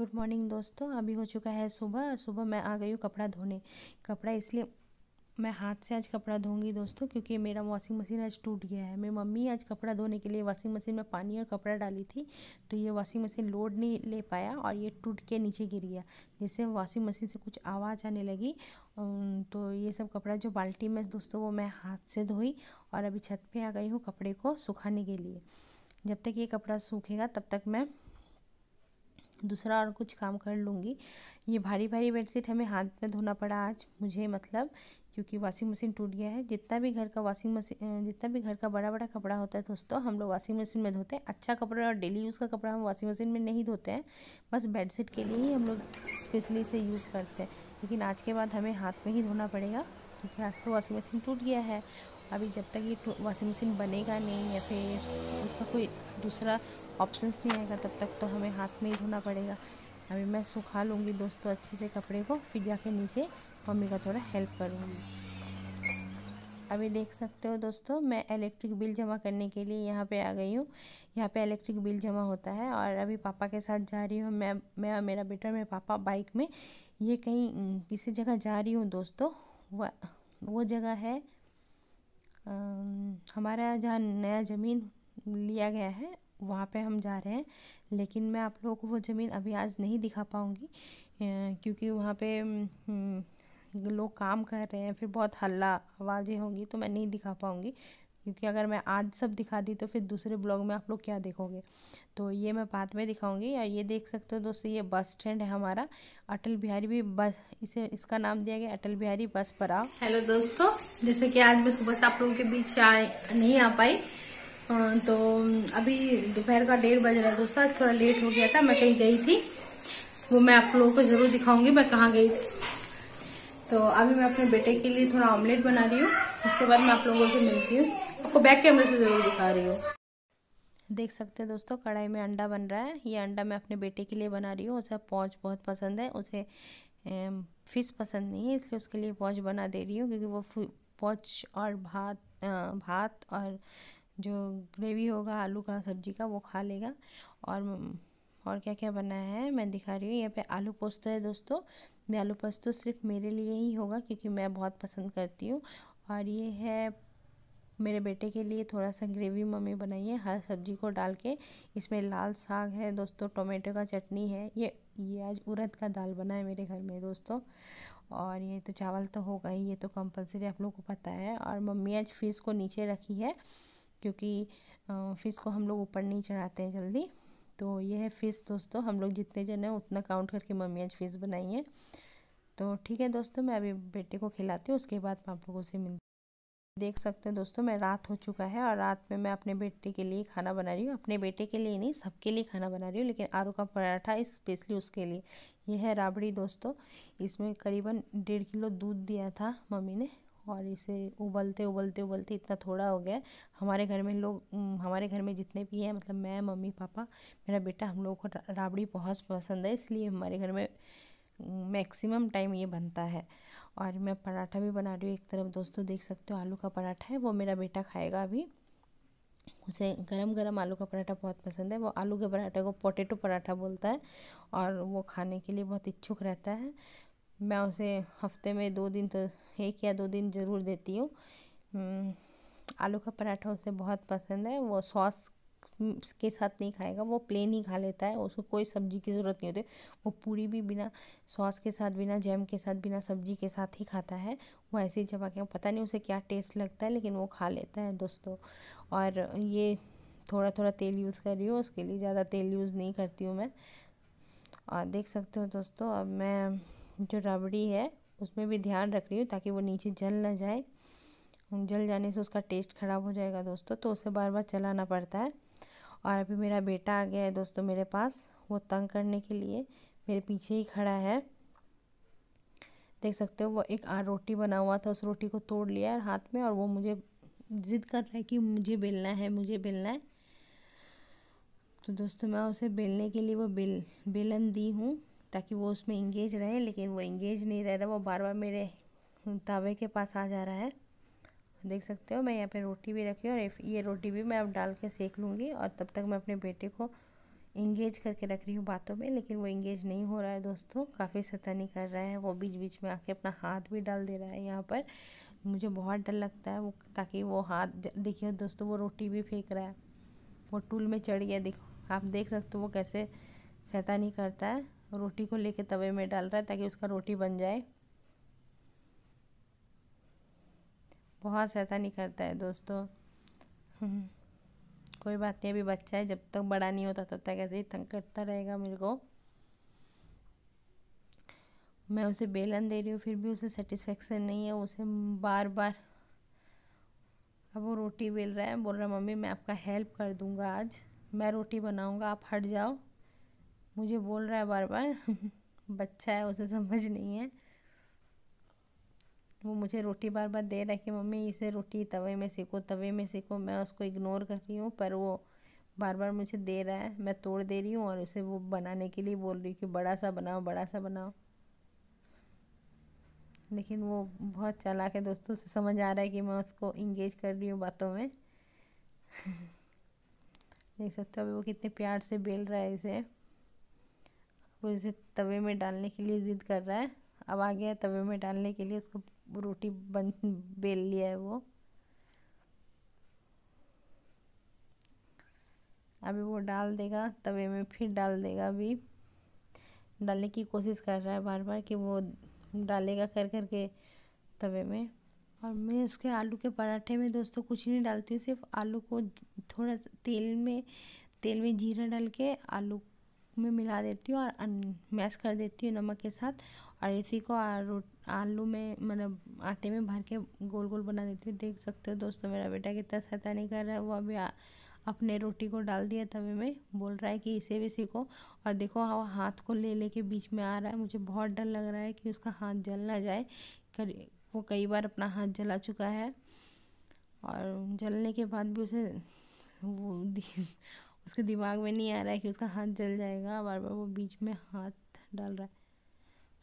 good morning दोस्तों अभी हो चुका है सुबह सुबह मैं आ गई हूँ कपड़ा धोने कपड़ा इसलिए मैं हाथ से आज कपड़ा धोंगी दोस्तों क्योंकि मेरा वॉशिंग मशीन आज टूट गया है मेरी मम्मी आज कपड़ा धोने के लिए वॉशिंग मशीन में पानी और कपड़ा डाली थी तो ये वॉशिंग मशीन लोड नहीं ले पाया और ये टूट के नीचे गिर गया जिससे वॉशिंग मशीन से कुछ आवाज़ आने लगी तो ये सब कपड़ा जो बाल्टी में दोस्तों वो मैं हाथ से धोई और अभी छत पर आ गई हूँ कपड़े को सुखाने के लिए जब तक ये कपड़ा सूखेगा तब तक मैं दूसरा और कुछ काम कर लूँगी ये भारी भारी बेडशीट हमें हाथ में धोना पड़ा आज मुझे मतलब क्योंकि वॉशिंग मशीन टूट गया है जितना भी घर का वॉशिंग मशीन जितना भी घर का बड़ा बड़ा कपड़ा होता है दोस्तों हम लोग वॉशिंग मशीन में धोते हैं अच्छा कपड़ा और डेली यूज़ का कपड़ा हम वॉशिंग मशीन में नहीं धोते हैं बस बेडशीट के लिए ही हम लोग स्पेशली इसे यूज़ करते हैं लेकिन आज के बाद हमें हाथ में ही धोना पड़ेगा क्योंकि आज तो वॉशिंग मशीन टूट गया है अभी जब तक ये वॉशिंग मशीन बनेगा नहीं या फिर उसका कोई दूसरा ऑप्शंस नहीं आएगा तब तक तो हमें हाथ में ही धोना पड़ेगा अभी मैं सुखा लूँगी दोस्तों अच्छे से कपड़े को फिर जाके नीचे मम्मी का थोड़ा हेल्प करूँगी अभी देख सकते हो दोस्तों मैं इलेक्ट्रिक बिल जमा करने के लिए यहाँ पे आ गई हूँ यहाँ पे इलेक्ट्रिक बिल जमा होता है और अभी पापा के साथ जा रही हूँ मैं मैं और मेरा बेटा मेरे पापा बाइक में ये कहीं किसी जगह जा रही हूँ दोस्तों वह वो जगह है आ, हमारा जहाँ नया ज़मीन लिया गया है वहाँ पे हम जा रहे हैं लेकिन मैं आप लोगों को वो ज़मीन अभी आज नहीं दिखा पाऊँगी क्योंकि वहाँ पे हम्म, लोग काम कर रहे हैं फिर बहुत हल्ला आवाज़ें होंगी तो मैं नहीं दिखा पाऊँगी क्योंकि अगर मैं आज सब दिखा दी तो फिर दूसरे ब्लॉग में आप लोग क्या देखोगे तो ये मैं बाद में दिखाऊंगी और ये देख सकते हो दोस्तों ये बस स्टैंड है हमारा अटल बिहारी भी बस इसे इसका नाम दिया गया अटल बिहारी बस पर आओ हेलो दोस्तों जैसे कि आज मैं सुबह से आप लोगों के बीच आ नहीं आ पाई हाँ, तो अभी दोपहर का डेढ़ बज रहा है दोस्तों थोड़ा लेट हो गया था मैं कहीं गई थी वो मैं आप लोगों को ज़रूर दिखाऊंगी मैं कहाँ गई थी तो अभी मैं अपने बेटे के लिए थोड़ा ऑमलेट बना रही हूँ उसके बाद मैं आप लोगों से मिलती हूँ आपको बैक कैमरे से ज़रूर दिखा रही हूँ देख सकते हैं दोस्तों कढ़ाई में अंडा बन रहा है ये अंडा मैं अपने बेटे के लिए बना रही हूँ उसे पौच बहुत पसंद है उसे फ़िश पसंद नहीं है इसलिए उसके लिए पौच बना दे रही हूँ क्योंकि वो पौच और भात भात और जो ग्रेवी होगा आलू का सब्जी का वो खा लेगा और और क्या क्या बनाया है मैं दिखा रही हूँ यहाँ पे आलू पोस्त है दोस्तों मैं आलू पोस्त तो सिर्फ मेरे लिए ही होगा क्योंकि मैं बहुत पसंद करती हूँ और ये है मेरे बेटे के लिए थोड़ा सा ग्रेवी मम्मी बनाई है हर सब्जी को डाल के इसमें लाल साग है दोस्तों टोमेटो का चटनी है ये ये आज उड़द का दाल बना है मेरे घर में दोस्तों और ये तो चावल तो होगा ही ये तो कंपलसरी आप लोगों को पता है और मम्मी आज फिश को नीचे रखी है क्योंकि फ़िश को हम लोग ऊपर नहीं चढ़ाते हैं जल्दी तो यह है फ़िश दोस्तों हम लोग जितने जन हैं उतना काउंट करके मम्मी आज फ़िश बनाई है तो ठीक है दोस्तों मैं अभी बेटे को खिलाती हूँ उसके बाद मैं आप लोगों से मिलती देख सकते हैं दोस्तों मैं रात हो चुका है और रात में मैं अपने बेटे के लिए खाना बना रही हूँ अपने बेटे के लिए नहीं सबके लिए खाना बना रही हूँ लेकिन आलू का पराठा स्पेशली उसके लिए यह है राबड़ी दोस्तों इसमें करीबन डेढ़ किलो दूध दिया था मम्मी ने और इसे उबलते उबलते उबलते इतना थोड़ा हो गया हमारे घर में लोग हमारे घर में जितने भी हैं मतलब मैं मम्मी पापा मेरा बेटा हम लोगों को राबड़ी बहुत पसंद है इसलिए हमारे घर में मैक्सिमम टाइम ये बनता है और मैं पराठा भी बना रही हूँ एक तरफ दोस्तों देख सकते हो आलू का पराठा है वो मेरा बेटा खाएगा अभी उसे गरम गरम आलू का पराठा बहुत पसंद है वो आलू के पराठे को पोटैटो पराठा बोलता है और वो खाने के लिए बहुत इच्छुक रहता है मैं उसे हफ्ते में दो दिन तो एक या दो दिन ज़रूर देती हूँ हम्म, आलू का पराठा उसे बहुत पसंद है वो सॉस के साथ नहीं खाएगा वो प्लेन ही खा लेता है उसको कोई सब्ज़ी की ज़रूरत नहीं होती वो पूरी भी बिना सॉस के साथ बिना जैम के साथ बिना सब्ज़ी के साथ ही खाता है वो ऐसे ही चबा के पता नहीं उसे क्या टेस्ट लगता है लेकिन वो खा लेता है दोस्तों और ये थोड़ा थोड़ा तेल यूज़ कर रही हूँ उसके लिए ज़्यादा तेल यूज़ नहीं करती हूँ मैं और देख सकते हो दोस्तों अब मैं जो रबड़ी है उसमें भी ध्यान रख रही हूँ ताकि वो नीचे जल ना जाए जल जाने से उसका टेस्ट ख़राब हो जाएगा दोस्तों तो उसे बार बार चलाना पड़ता है और अभी मेरा बेटा आ गया है दोस्तों मेरे पास वो तंग करने के लिए मेरे पीछे ही खड़ा है देख सकते हो वो एक रोटी बना हुआ था उस रोटी को तोड़ लिया है हाथ में और वो मुझे ज़िद कर रहा है कि मुझे बेलना है मुझे बेलना है तो दोस्तों मैं उसे बेलने के लिए वो बेल बेलन दी हूँ ताकि वो उसमें इंगेज रहे लेकिन वो इंगेज नहीं रह रहा वो बार बार मेरे तावे के पास आ जा रहा है देख सकते हो मैं यहाँ पे रोटी भी रखी और ये रोटी भी मैं अब डाल के सेक लूँगी और तब तक मैं अपने बेटे को इंगेज करके रख रही हूँ बातों में लेकिन वो इंगेज नहीं हो रहा है दोस्तों काफ़ी सतानी कर रहा है वो बीच बीच में आके अपना हाथ भी डाल दे रहा है यहाँ पर मुझे बहुत डर लगता है वो ताकि वो हाथ देखिए दोस्तों वो रोटी भी फेंक रहा है वो टूल में चढ़ गया देखो आप देख सकते हो वो कैसे शैतानी करता है रोटी को लेके तवे में डाल रहा है ताकि उसका रोटी बन जाए बहुत शैतानी करता है दोस्तों कोई बात नहीं अभी बच्चा है जब तक बड़ा नहीं होता तब तक ऐसे ही तंग करता रहेगा मेरे को मैं उसे बेलन दे रही हूँ फिर भी उसे सेटिस्फेक्शन नहीं है उसे बार बार अब वो रोटी बेल रहा है बोल रहा है मम्मी मैं आपका हेल्प कर दूँगा आज मैं रोटी बनाऊँगा आप हट जाओ मुझे बोल रहा है बार बार बच्चा है उसे समझ नहीं है वो मुझे रोटी बार बार दे रहा है कि मम्मी इसे रोटी तवे में सेको तवे में सेको मैं उसको इग्नोर कर रही हूँ पर वो बार बार मुझे दे रहा है मैं तोड़ दे रही हूँ और उसे वो बनाने के लिए बोल रही हूँ कि बड़ा सा बनाओ बड़ा सा बनाओ लेकिन वो बहुत चला है दोस्तों उसे समझ आ रहा है कि मैं उसको इंगेज कर रही हूँ बातों में देख सकते हो अभी वो कितने प्यार से बेल रहा है इसे वो इसे तवे में डालने के लिए ज़िद कर रहा है अब आ गया तवे में डालने के लिए उसको रोटी बन बेल लिया है वो अभी वो डाल देगा तवे में फिर डाल देगा अभी डालने की कोशिश कर रहा है बार बार कि वो डालेगा कर कर के तवे में और मैं उसके आलू के पराठे में दोस्तों कुछ नहीं डालती हूँ सिर्फ आलू को थोड़ा सा तेल में तेल में जीरा डाल के आलू में मिला देती हूँ और मैश कर देती हूँ नमक के साथ और इसी को आलू में मतलब आटे में भर के गोल गोल बना देती हूँ देख सकते हो दोस्तों मेरा बेटा कितना सहायता नहीं कर रहा है वो अभी आ, अपने रोटी को डाल दिया तवे में बोल रहा है कि इसे भी सीखो और देखो हाँ हाथ को ले ले बीच में आ रहा है मुझे बहुत डर लग रहा है कि उसका हाथ जल ना जाए वो कई बार अपना हाथ जला चुका है और जलने के बाद भी उसे वो उसके दिमाग में नहीं आ रहा है कि उसका हाथ जल जाएगा बार बार वो बीच में हाथ डाल रहा है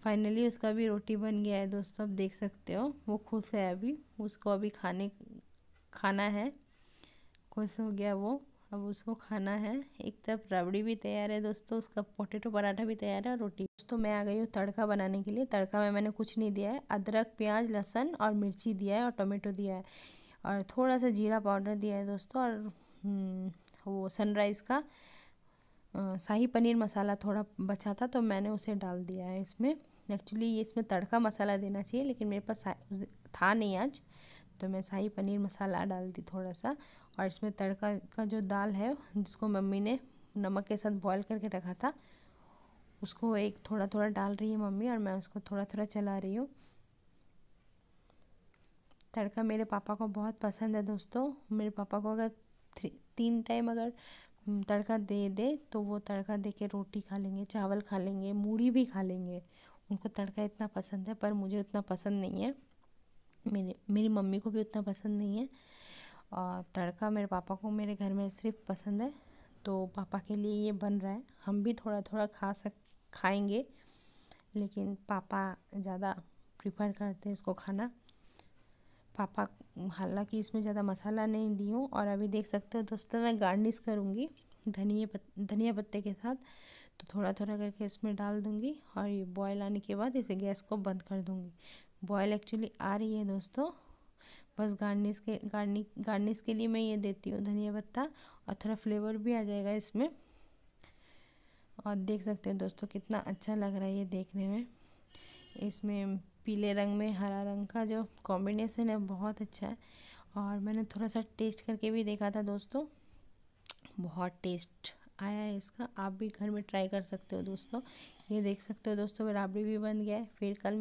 फाइनली उसका भी रोटी बन गया है दोस्तों आप देख सकते हो वो खुश है अभी उसको अभी खाने खाना है खुश हो गया वो अब उसको खाना है एक तरफ रबड़ी भी तैयार है दोस्तों उसका पोटैटो पराठा भी तैयार है और रोटी दोस्तों मैं आ गई हूँ तड़का बनाने के लिए तड़का में मैंने कुछ नहीं दिया है अदरक प्याज लहसन और मिर्ची दिया है और टोमेटो दिया है और थोड़ा सा जीरा पाउडर दिया है दोस्तों और हम्म, वो सनराइज़ का शाही पनीर मसाला थोड़ा बचा था तो मैंने उसे डाल दिया है इसमें एक्चुअली ये इसमें तड़का मसाला देना चाहिए लेकिन मेरे पास था नहीं आज तो मैं शाही पनीर मसाला डाल दी थोड़ा सा और इसमें तड़का का जो दाल है जिसको मम्मी ने नमक के साथ बॉईल करके रखा था उसको एक थोड़ा थोड़ा डाल रही है मम्मी और मैं उसको थोड़ा थोड़ा चला रही हूँ तड़का मेरे पापा को बहुत पसंद है दोस्तों मेरे पापा को अगर थ्री तीन टाइम अगर हम्म, तड़का दे दे तो वो तड़का दे के रोटी खा लेंगे चावल खा लेंगे मूढ़ी भी खा लेंगे उनको तड़का इतना पसंद है पर मुझे उतना पसंद नहीं है मेरे मेरी मम्मी को भी उतना पसंद नहीं है और तड़का मेरे पापा को मेरे घर में सिर्फ पसंद है तो पापा के लिए ये बन रहा है हम भी थोड़ा थोड़ा खा सकते खाएंगे लेकिन पापा ज़्यादा प्रिफर करते हैं इसको खाना पापा हालांकि इसमें ज़्यादा मसाला नहीं दी हूँ और अभी देख सकते हो दोस्तों मैं गार्निश करूँगी धनिया पत, धनिया पत्ते के साथ तो थोड़ा थोड़ा करके इसमें डाल दूँगी और ये बॉयल आने के बाद इसे गैस को बंद कर दूँगी बॉयल एक्चुअली आ रही है दोस्तों बस गार्निश के गार्निश गार्निश के लिए मैं ये देती हूँ धनिया पत्ता और थोड़ा फ्लेवर भी आ जाएगा इसमें और देख सकते हो दोस्तों कितना अच्छा लग रहा है ये देखने में इसमें पीले रंग में हरा रंग का जो कॉम्बिनेसन है बहुत अच्छा है और मैंने थोड़ा सा टेस्ट करके भी देखा था दोस्तों बहुत टेस्ट आया है इसका आप भी घर में ट्राई कर सकते हो दोस्तों ये देख सकते हो दोस्तों बराबरी भी बन गया है फिर कल